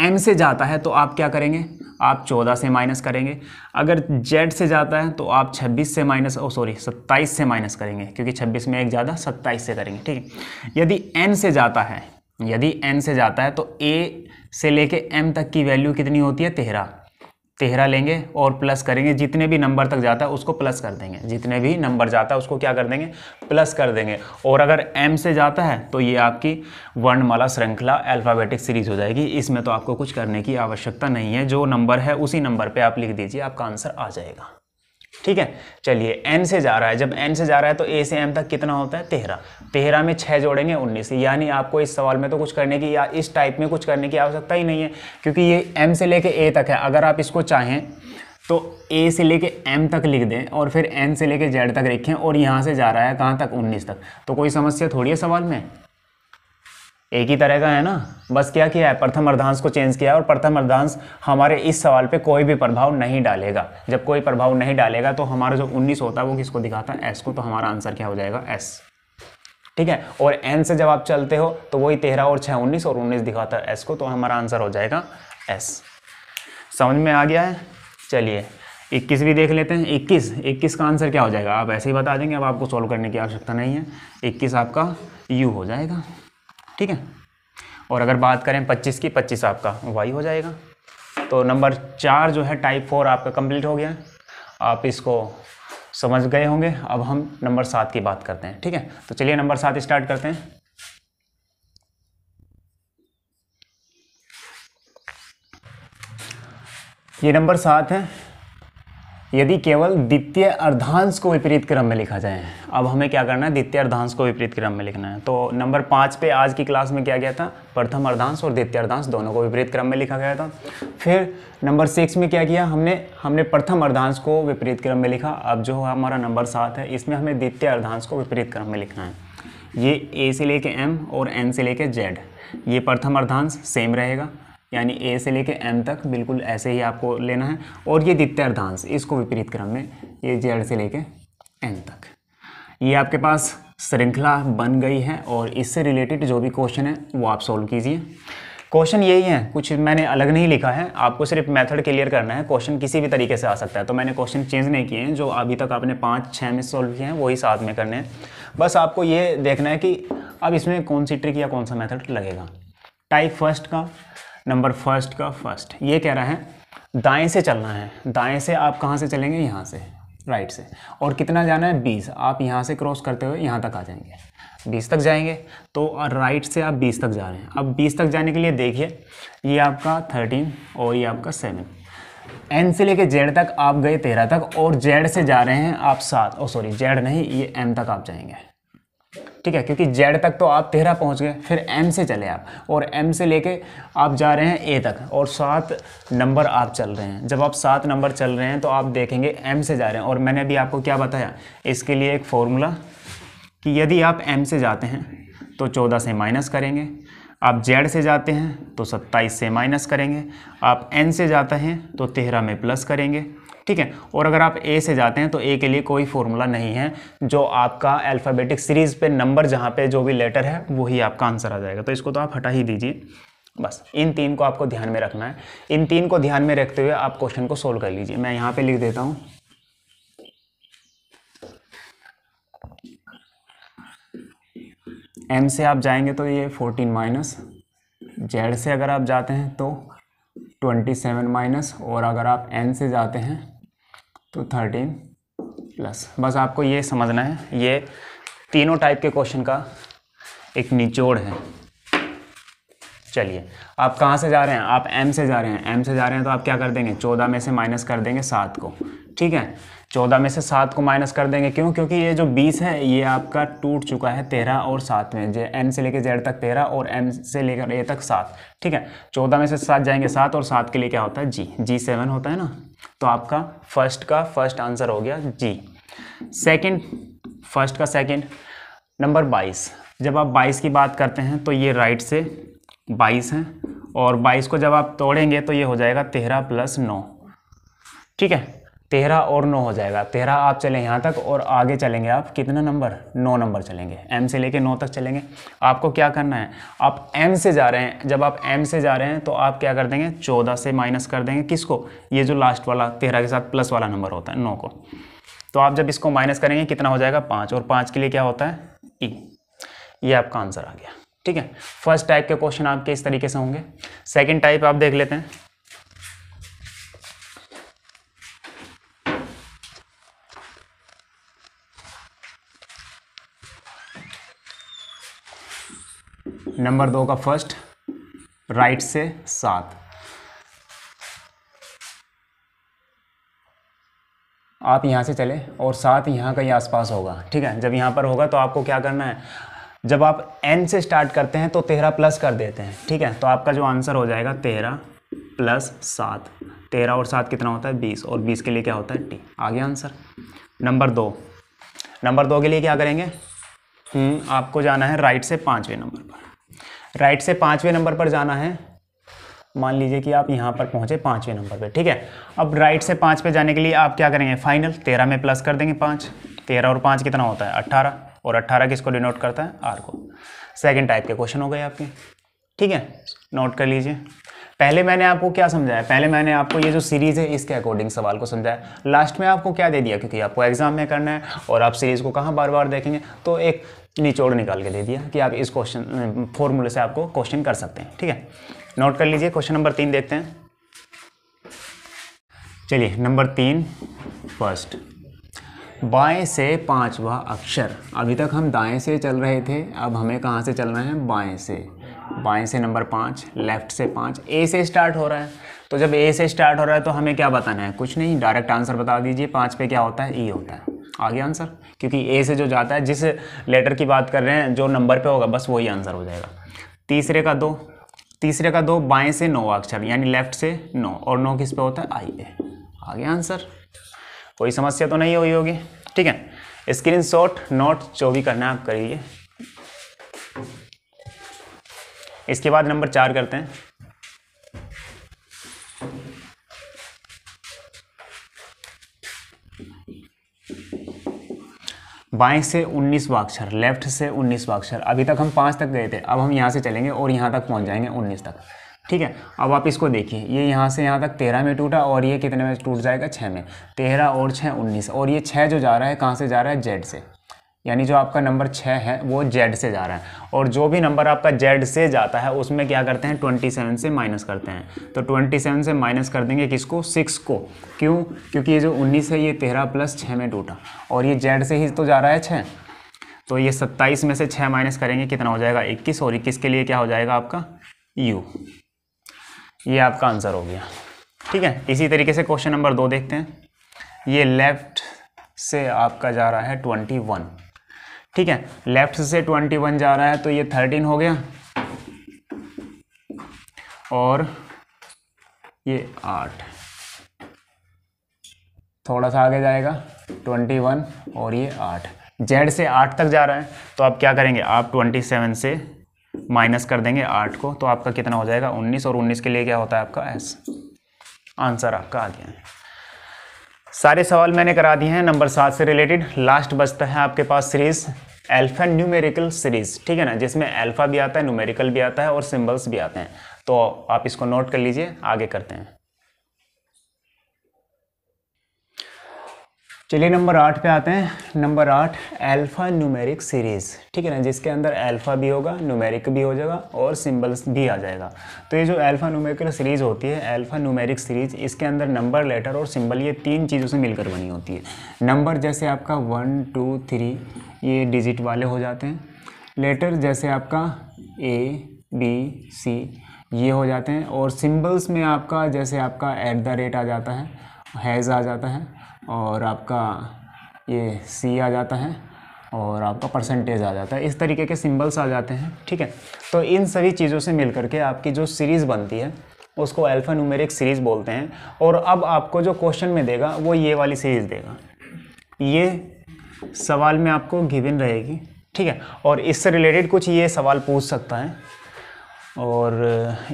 एम से जाता है तो आप क्या करेंगे आप 14 से माइनस करेंगे अगर जेड से जाता है तो आप 26 से माइनस ओ सॉरी 27 से माइनस करेंगे क्योंकि 26 में एक ज़्यादा 27 से करेंगे ठीक है यदि एन से जाता है यदि एन से जाता है तो ए से लेके एम तक की वैल्यू कितनी होती है तेरह तेरह लेंगे और प्लस करेंगे जितने भी नंबर तक जाता है उसको प्लस कर देंगे जितने भी नंबर जाता है उसको क्या कर देंगे प्लस कर देंगे और अगर एम से जाता है तो ये आपकी वर्णमाला श्रृंखला अल्फ़ाबेटिक सीरीज हो जाएगी इसमें तो आपको कुछ करने की आवश्यकता नहीं है जो नंबर है उसी नंबर पर आप लिख दीजिए आपका आंसर आ जाएगा ठीक है चलिए एन से जा रहा है जब एन से जा रहा है तो ए से एम तक कितना होता है तेरह तेरह में छः जोड़ेंगे उन्नीस यानी आपको इस सवाल में तो कुछ करने की या इस टाइप में कुछ करने की आवश्यकता ही नहीं है क्योंकि ये एम से लेके ए तक है अगर आप इसको चाहें तो ए से लेके एम तक लिख दें और फिर एन से लेके जेड तक रखें और यहाँ से जा रहा है कहाँ तक उन्नीस तक तो कोई समस्या थोड़ी है सवाल में एक ही तरह का है ना बस क्या किया है प्रथम अर्धांश को चेंज किया और प्रथम अर्धांश हमारे इस सवाल पे कोई भी प्रभाव नहीं डालेगा जब कोई प्रभाव नहीं डालेगा तो हमारा जो 19 होता है वो किसको दिखाता है एस को तो हमारा आंसर क्या हो जाएगा एस ठीक है और एन से जब आप चलते हो तो वही तेरह और छः उन्नीस और उन्नीस दिखाता है एस को तो हमारा आंसर हो जाएगा एस समझ में आ गया है चलिए इक्कीस भी देख लेते हैं इक्कीस इक्कीस का आंसर क्या हो जाएगा आप ऐसे ही बता देंगे अब आपको सॉल्व करने की आवश्यकता नहीं है इक्कीस आपका यू हो जाएगा ठीक है और अगर बात करें पच्चीस की पच्चीस आपका वाई हो जाएगा तो नंबर चार जो है टाइप फोर आपका कंप्लीट हो गया है आप इसको समझ गए होंगे अब हम नंबर सात की बात करते हैं ठीक है तो चलिए नंबर सात स्टार्ट करते हैं ये नंबर सात है यदि केवल द्वितीय अर्धांश को विपरीत क्रम में लिखा जाए अब हमें क्या करना है द्वितीय अर्धांश को विपरीत क्रम में लिखना है तो नंबर पाँच पे आज की क्लास में क्या गया था प्रथम अर्धांश और द्वितीय अर्धांश दोनों को विपरीत क्रम में लिखा गया था फिर नंबर सिक्स में क्या किया हमने हमने प्रथम अर्धांश को विपरीत क्रम में लिखा अब जो हमारा नंबर सात है इसमें हमें द्वितीय अर्धांश को विपरीत क्रम में लिखना है ये ए से लेके एम और एन से लेके जेड ये प्रथम अर्धांश सेम रहेगा यानी ए से लेकर एम तक बिल्कुल ऐसे ही आपको लेना है और ये द्वितीयार्धांश इसको विपरीत क्रम में ये जेड से लेकर एन तक ये आपके पास श्रृंखला बन गई है और इससे रिलेटेड जो भी क्वेश्चन है वो आप सॉल्व कीजिए क्वेश्चन यही है कुछ मैंने अलग नहीं लिखा है आपको सिर्फ मेथड क्लियर करना है क्वेश्चन किसी भी तरीके से आ सकता है तो मैंने क्वेश्चन चेंज नहीं किए हैं जो अभी तक आपने पाँच छः में सॉल्व किए हैं वही साथ में करने हैं बस आपको ये देखना है कि अब इसमें कौन सी ट्रिक या कौन सा मेथड लगेगा टाइप फर्स्ट का नंबर फर्स्ट का फर्स्ट ये कह रहा है दाएं से चलना है दाएं से आप कहाँ से चलेंगे यहाँ से राइट से और कितना जाना है बीस आप यहाँ से क्रॉस करते हुए यहाँ तक आ जाएंगे बीस तक जाएंगे तो राइट से आप बीस तक जा रहे हैं अब बीस तक जाने के लिए देखिए ये आपका थर्टीन और ये आपका सेवन एन से लेके जेड तक आप गए तेरह तक और जेड से जा रहे हैं आप सात और सॉरी जेड नहीं ये एम तक आप जाएंगे ठीक है क्योंकि जेड तक तो आप तेरह पहुँच गए फिर एम से चले आप और एम से लेके आप जा रहे हैं ए तक और सात नंबर आप चल रहे हैं जब आप सात नंबर चल रहे हैं तो आप देखेंगे एम से जा रहे हैं और मैंने अभी आपको क्या बताया इसके लिए एक फॉर्मूला कि यदि आप एम से जाते हैं तो चौदह से माइनस करेंगे आप जेड से जाते हैं तो सत्ताईस से माइनस करेंगे आप एन से जाते हैं तो तेरह में प्लस करेंगे ठीक है और अगर आप ए से जाते हैं तो ए के लिए कोई फॉर्मूला नहीं है जो आपका अल्फ़ाबेटिक सीरीज़ पे नंबर जहाँ पे जो भी लेटर है वही आपका आंसर आ जाएगा तो इसको तो आप हटा ही दीजिए बस इन तीन को आपको ध्यान में रखना है इन तीन को ध्यान में रखते हुए आप क्वेश्चन को सोल्व कर लीजिए मैं यहाँ पर लिख देता हूँ एम से आप जाएंगे तो ये फोर्टीन माइनस जेड से अगर आप जाते हैं तो ट्वेंटी सेवन माइनस और अगर आप एन से जाते हैं टू थर्टीन प्लस बस आपको ये समझना है ये तीनों टाइप के क्वेश्चन का एक निचोड़ है चलिए आप कहाँ से जा रहे हैं आप एम से जा रहे हैं एम से जा रहे हैं तो आप क्या कर देंगे चौदह में से माइनस कर देंगे सात को ठीक है चौदह में से सात को माइनस कर देंगे क्यों क्योंकि ये जो बीस है ये आपका टूट चुका है तेरह और सात में जे एम से लेकर जेड तक तेरह और एम से लेकर ए तक सात ठीक है चौदह में से सात जाएंगे सात और सात के लिए क्या होता है जी जी सेवन होता है ना तो आपका फर्स्ट का फर्स्ट आंसर हो गया जी सेकंड फर्स्ट का सेकंड नंबर 22 जब आप 22 की बात करते हैं तो ये राइट से 22 हैं और 22 को जब आप तोड़ेंगे तो ये हो जाएगा तेरह प्लस नौ ठीक है तेरह और नौ हो जाएगा तेरह आप चले यहाँ तक और आगे चलेंगे आप कितना नंबर नौ नंबर चलेंगे एम से लेके नौ तक चलेंगे आपको क्या करना है आप एम से जा रहे हैं जब आप एम से जा रहे हैं तो आप क्या कर देंगे चौदह से माइनस कर देंगे किसको ये जो लास्ट वाला तेरह के साथ प्लस वाला नंबर होता है नौ को तो आप जब इसको माइनस करेंगे कितना हो जाएगा पाँच और पाँच के लिए क्या होता है ई e। ये आपका आंसर आ गया ठीक है फर्स्ट टाइप के क्वेश्चन आपके इस तरीके से होंगे सेकेंड टाइप आप देख लेते हैं नंबर दो का फर्स्ट राइट से सात आप यहाँ से चले और सात यहाँ ही आसपास होगा ठीक है जब यहाँ पर होगा तो आपको क्या करना है जब आप एन से स्टार्ट करते हैं तो तेरह प्लस कर देते हैं ठीक है तो आपका जो आंसर हो जाएगा तेरह प्लस सात तेरह और सात कितना होता है बीस और बीस के लिए क्या होता है टी आ गया आंसर नंबर दो नंबर दो के लिए क्या करेंगे हम्म, आपको जाना है राइट से पाँचवें नंबर पर राइट से पाँचवें नंबर पर जाना है मान लीजिए कि आप यहाँ पर पहुँचे पाँचवें नंबर पे ठीक है अब राइट से पाँच पे जाने के लिए आप क्या करेंगे फाइनल तेरह में प्लस कर देंगे पाँच तेरह और पाँच कितना होता है अट्ठारह और अट्ठारह किसको डिनोट करता है आर को सेकेंड टाइप के क्वेश्चन हो गए आपके ठीक है नोट कर लीजिए पहले मैंने आपको क्या समझाया पहले मैंने आपको ये जो सीरीज़ है इसके अकॉर्डिंग सवाल को समझाया लास्ट में आपको क्या दे दिया क्योंकि आपको एग्जाम में करना है और आप सीरीज़ को कहाँ बार बार देखेंगे तो एक निचोड़ निकाल के दे दिया कि आप इस क्वेश्चन फॉर्मूले से आपको क्वेश्चन कर सकते हैं ठीक है नोट कर लीजिए क्वेश्चन नंबर तीन देखते हैं चलिए नंबर तीन फर्स्ट बाएं से पांचवा अक्षर अभी तक हम दाएं से चल रहे थे अब हमें कहाँ से चलना है बाएं से बाएं से नंबर पाँच लेफ्ट से पाँच ए से स्टार्ट हो रहा है तो जब ए से स्टार्ट हो रहा है तो हमें क्या बताना है कुछ नहीं डायरेक्ट आंसर बता दीजिए पाँच पे क्या होता है ई e होता है आ गया आंसर क्योंकि ए से जो जाता है जिस लेटर की बात कर रहे हैं जो नंबर पे होगा बस वही आंसर हो जाएगा तीसरे का दो तीसरे का दो बाएँ से नौ अक्षर यानी लेफ्ट से नौ और नौ किस पे होता है आई पे आ गया आंसर कोई समस्या तो नहीं हुई होगी ठीक है स्क्रीन शॉट नोट जो भी करना है आप करिए इसके बाद नंबर चार करते हैं बाएं से 19 वाक्षर लेफ्ट से 19 वाक्षर अभी तक हम पाँच तक गए थे अब हम यहाँ से चलेंगे और यहाँ तक पहुँच जाएंगे उन्नीस तक ठीक है अब आप इसको देखिए ये यहाँ से यहाँ तक तेरह में टूटा और ये कितने में टूट जाएगा छः में तेरह और छः उन्नीस और ये छः जो जा रहा है कहाँ से जा रहा है जेड से यानी जो आपका नंबर छः है वो जेड से जा रहा है और जो भी नंबर आपका जेड से जाता है उसमें क्या करते हैं ट्वेंटी सेवन से माइनस करते हैं तो ट्वेंटी सेवन से माइनस कर देंगे किसको सिक्स को क्यों क्योंकि ये जो उन्नीस है ये तेरह प्लस छः में टूटा और ये जेड से ही तो जा रहा है छः तो ये सत्ताईस में से छः माइनस करेंगे कितना हो जाएगा इक्कीस और इक्कीस के लिए क्या हो जाएगा आपका यू ये आपका आंसर हो गया ठीक है इसी तरीके से क्वेश्चन नंबर दो देखते हैं ये लेफ्ट से आपका जा रहा है ट्वेंटी वन ठीक है लेफ्ट से ट्वेंटी वन जा रहा है तो ये थर्टीन हो गया और ये आठ थोड़ा सा आगे जाएगा ट्वेंटी वन और ये आठ जेड से आठ तक जा रहा है तो आप क्या करेंगे आप ट्वेंटी सेवन से माइनस कर देंगे आठ को तो आपका कितना हो जाएगा उन्नीस और उन्नीस के लिए क्या होता है आपका एस आंसर आपका आ गया है सारे सवाल मैंने करा दिए हैं नंबर सात से रिलेटेड लास्ट बचता है आपके पास सीरीज़ एल्फा न्यूमेरिकल सीरीज़ ठीक है ना जिसमें एल्फा भी आता है न्यूमेरिकल भी आता है और सिम्बल्स भी आते हैं तो आप इसको नोट कर लीजिए आगे करते हैं चलिए नंबर आठ पे आते हैं नंबर आठ अल्फ़ा न्यूमेरिक सीरीज़ ठीक है ना जिसके अंदर अल्फ़ा भी होगा न्यूमेरिक भी हो जाएगा और सिंबल्स भी आ जाएगा तो ये जो अल्फ़ा न्यूमेरिक सीरीज़ होती है अल्फ़ा न्यूमेरिक सीरीज़ इसके अंदर नंबर लेटर और सिंबल ये तीन चीज़ों से मिलकर बनी होती है नंबर जैसे आपका वन टू थ्री ये डिजिट वाले हो जाते हैं लेटर जैसे आपका ए बी सी ये हो जाते हैं और सिम्बल्स में आपका जैसे आपका एट द रेट आ जाता है हैज़ आ जाता है और आपका ये सी आ जाता है और आपका परसेंटेज आ जाता है इस तरीके के सिंबल्स आ जाते हैं ठीक है तो इन सभी चीज़ों से मिल करके आपकी जो सीरीज़ बनती है उसको अल्फ़ा न्यूमेरिक सीरीज़ बोलते हैं और अब आपको जो क्वेश्चन में देगा वो ये वाली सीरीज़ देगा ये सवाल में आपको गिवन रहेगी ठीक है और इससे रिलेटेड कुछ ये सवाल पूछ सकता है और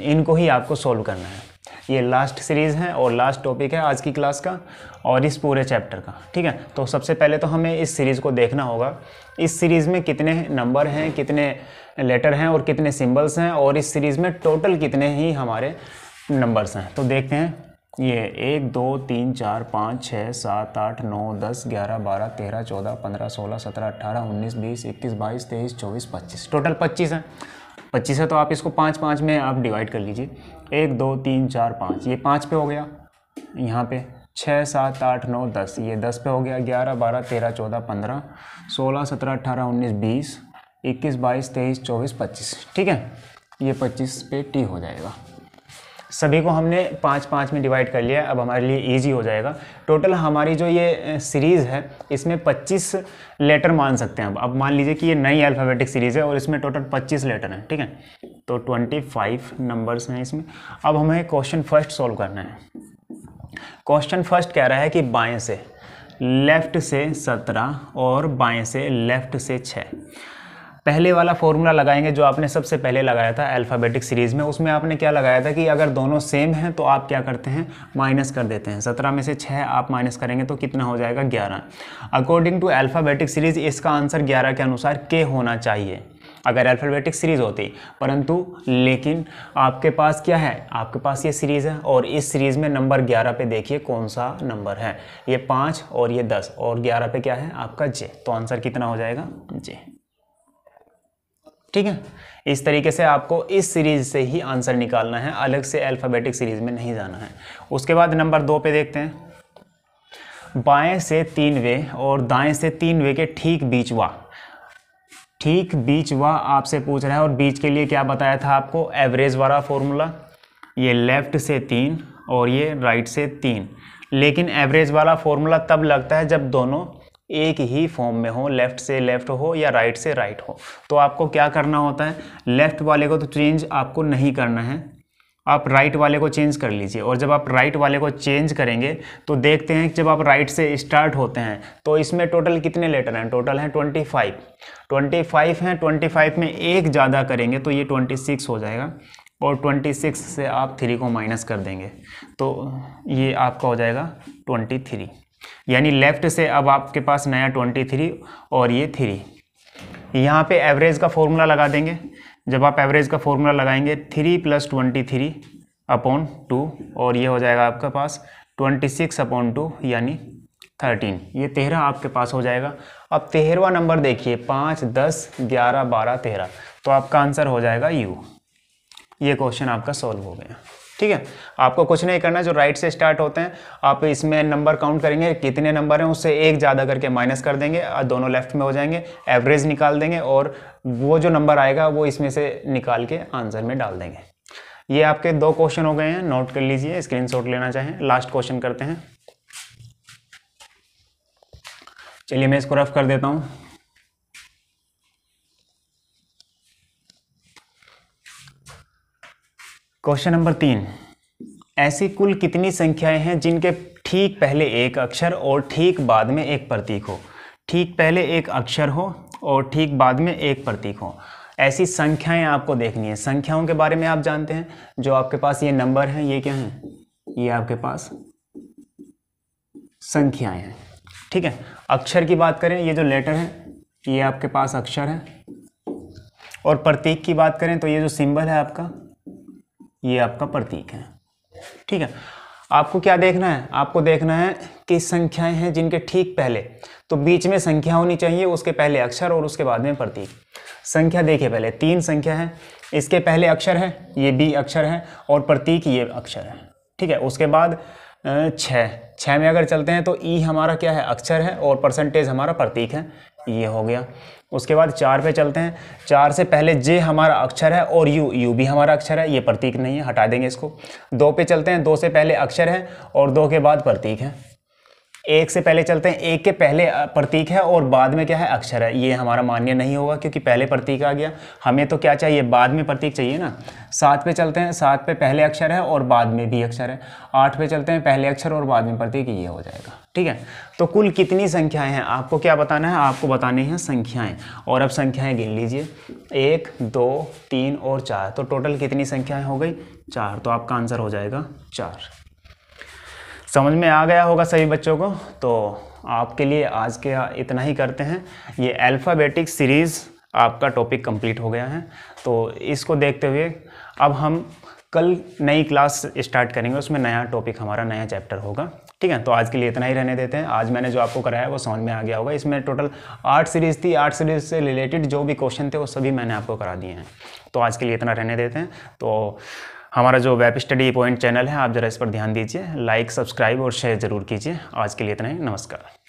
इनको ही आपको सॉल्व करना है ये लास्ट सीरीज़ है और लास्ट टॉपिक है आज की क्लास का और इस पूरे चैप्टर का ठीक है तो सबसे पहले तो हमें इस सीरीज़ को देखना होगा इस सीरीज़ में कितने नंबर हैं कितने लेटर हैं और कितने सिम्बल्स हैं और इस सीरीज़ में टोटल कितने ही हमारे नंबर्स हैं तो देखते हैं ये एक दो तीन चार पाँच छः सात आठ नौ दस ग्यारह बारह तेरह चौदह पंद्रह सोलह सत्रह अट्ठारह उन्नीस बीस इक्कीस बाईस तेईस चौबीस पच्चीस टोटल पच्चीस है पच्चीस है तो आप इसको पाँच पाँच में आप डिवाइड कर लीजिए एक दो तीन चार पाँच ये पाँच पे हो गया यहाँ पे छः सात आठ नौ दस ये दस पे हो गया ग्यारह बारह तेरह चौदह पंद्रह सोलह सत्रह अट्ठारह उन्नीस बीस इक्कीस बाईस तेईस चौबीस पच्चीस ठीक है ये पच्चीस पे टी हो जाएगा सभी को हमने पाँच पाँच में डिवाइड कर लिया अब हमारे लिए ईजी हो जाएगा टोटल हमारी जो ये सीरीज़ है इसमें पच्चीस लेटर मान सकते हैं अब अब मान लीजिए कि ये नई अल्फ़ाबेटिक सीरीज़ है और इसमें टोटल पच्चीस लेटर हैं ठीक है तो ट्वेंटी फाइव नंबर्स हैं इसमें अब हमें क्वेश्चन फर्स्ट सॉल्व करना है क्वेश्चन फर्स्ट कह रहा है कि बाएँ से लेफ़्ट से सत्रह और बाएँ से लेफ़्ट से छः पहले वाला फॉर्मूला लगाएंगे जो आपने सबसे पहले लगाया था अल्फ़ाबेटिक सीरीज़ में उसमें आपने क्या लगाया था कि अगर दोनों सेम हैं तो आप क्या करते हैं माइनस कर देते हैं सत्रह में से छः आप माइनस करेंगे तो कितना हो जाएगा ग्यारह अकॉर्डिंग टू अल्फ़ाबेटिक सीरीज़ इसका आंसर ग्यारह के अनुसार के होना चाहिए अगर अल्फ़ाबेटिक सीरीज़ होती परंतु लेकिन आपके पास क्या है आपके पास ये सीरीज़ है और इस सीरीज़ में नंबर 11 पे देखिए कौन सा नंबर है ये पाँच और ये दस और 11 पे क्या है आपका जे तो आंसर कितना हो जाएगा जे ठीक है इस तरीके से आपको इस सीरीज़ से ही आंसर निकालना है अलग से अल्फ़ाबेटिक सीरीज़ में नहीं जाना है उसके बाद नंबर दो पे देखते हैं बाएं से तीन वे और दाएं से तीन वे के ठीक बीचवा ठीक बीचवा आपसे पूछ रहा है और बीच के लिए क्या बताया था आपको एवरेज वाला फॉर्मूला ये लेफ़्ट से तीन और ये राइट से तीन लेकिन एवरेज वाला फॉर्मूला तब लगता है जब दोनों एक ही फॉर्म में हो लेफ्ट से लेफ्ट हो या राइट से राइट हो तो आपको क्या करना होता है लेफ्ट वाले को तो चेंज आपको नहीं करना है आप राइट वाले को चेंज कर लीजिए और जब आप राइट वाले को चेंज करेंगे तो देखते हैं कि जब आप राइट से स्टार्ट होते हैं तो इसमें टोटल कितने लेटर हैं टोटल हैं ट्वेंटी फाइव ट्वेंटी फाइव हैं ट्वेंटी फाइव में एक ज़्यादा करेंगे तो ये ट्वेंटी सिक्स हो जाएगा और ट्वेंटी सिक्स से आप थ्री को माइनस कर देंगे तो ये आपका हो जाएगा ट्वेंटी थ्री यानी लेफ्ट से अब आपके पास नया ट्वेंटी थ्री और ये थ्री यहाँ पे एवरेज का फॉर्मूला लगा देंगे जब आप एवरेज का फॉर्मूला लगाएंगे three plus twenty three upon two और ये हो जाएगा आपके पास ट्वेंटी सिक्स अपॉन टू यानी थर्टीन ये तेरह आपके पास हो जाएगा अब तेरहवा नंबर देखिए पाँच दस ग्यारह बारह तेरह तो आपका आंसर हो जाएगा यू ये क्वेश्चन आपका सॉल्व हो गया ठीक है आपको कुछ नहीं करना जो राइट से स्टार्ट होते हैं आप इसमें नंबर काउंट करेंगे कितने नंबर हैं उससे एक ज़्यादा करके माइनस कर देंगे दोनों लेफ्ट में हो जाएंगे एवरेज निकाल देंगे और वो जो नंबर आएगा वो इसमें से निकाल के आंसर में डाल देंगे ये आपके दो क्वेश्चन हो गए हैं नोट कर लीजिए शॉट लेना चाहें लास्ट क्वेश्चन करते हैं चलिए मैं इसको रफ कर देता हूँ क्वेश्चन नंबर तीन ऐसी कुल कितनी संख्याएं हैं जिनके ठीक पहले एक अक्षर और ठीक बाद में एक प्रतीक हो ठीक पहले एक अक्षर हो और ठीक बाद में एक प्रतीक हो ऐसी संख्याएं आपको देखनी है संख्याओं के बारे में आप जानते हैं जो आपके पास ये नंबर हैं ये क्या हैं ये आपके पास संख्याएं हैं ठीक है अक्षर की बात करें ये जो लेटर है ये आपके पास अक्षर है और प्रतीक की बात करें तो ये जो सिंबल है आपका ये आपका प्रतीक है ठीक है आपको क्या देखना है आपको देखना है कि संख्याएं हैं जिनके ठीक पहले तो बीच में संख्या होनी चाहिए उसके पहले अक्षर और उसके बाद में प्रतीक संख्या देखिए पहले तीन संख्या है इसके पहले अक्षर है ये बी अक्षर है और प्रतीक ये अक्षर है ठीक है उसके बाद छः छः में अगर चलते हैं तो ई हमारा क्या है अक्षर है और परसेंटेज हमारा प्रतीक है ये हो गया उसके बाद चार पे चलते हैं चार से पहले जे हमारा अक्षर है और यू यू भी हमारा अक्षर है ये प्रतीक नहीं है हटा देंगे इसको दो पे चलते हैं दो से पहले अक्षर है और दो के बाद प्रतीक है एक से पहले चलते हैं एक के पहले प्रतीक है और बाद में क्या है अक्षर है ये हमारा मान्य नहीं होगा क्योंकि पहले प्रतीक आ गया हमें तो क्या चाहिए बाद में प्रतीक चाहिए ना सात पे चलते हैं सात पे पहले अक्षर है और बाद में भी अक्षर है आठ पे चलते हैं पहले अक्षर और बाद में प्रतीक ये हो जाएगा ठीक है तो कुल कितनी संख्याएँ हैं आपको क्या बताना है आपको बतानी है संख्याएँ और अब संख्याएँ गिन लीजिए एक दो तीन और चार तो टोटल कितनी संख्याएँ हो गई चार तो आपका आंसर हो जाएगा चार समझ में आ गया होगा सभी बच्चों को तो आपके लिए आज के इतना ही करते हैं ये अल्फ़ाबेटिक सीरीज़ आपका टॉपिक कंप्लीट हो गया है तो इसको देखते हुए अब हम कल नई क्लास स्टार्ट करेंगे उसमें नया टॉपिक हमारा नया चैप्टर होगा ठीक है तो आज के लिए इतना ही रहने देते हैं आज मैंने जो आपको कराया वो समझ में आ गया होगा इसमें टोटल आठ सीरीज़ थी आठ सीरीज से रिलेटेड जो भी क्वेश्चन थे वो सभी मैंने आपको करा दिए हैं तो आज के लिए इतना रहने देते हैं तो हमारा जो वेब स्टडी पॉइंट चैनल है आप ज़रा इस पर ध्यान दीजिए लाइक सब्सक्राइब और शेयर ज़रूर कीजिए आज के लिए इतना ही नमस्कार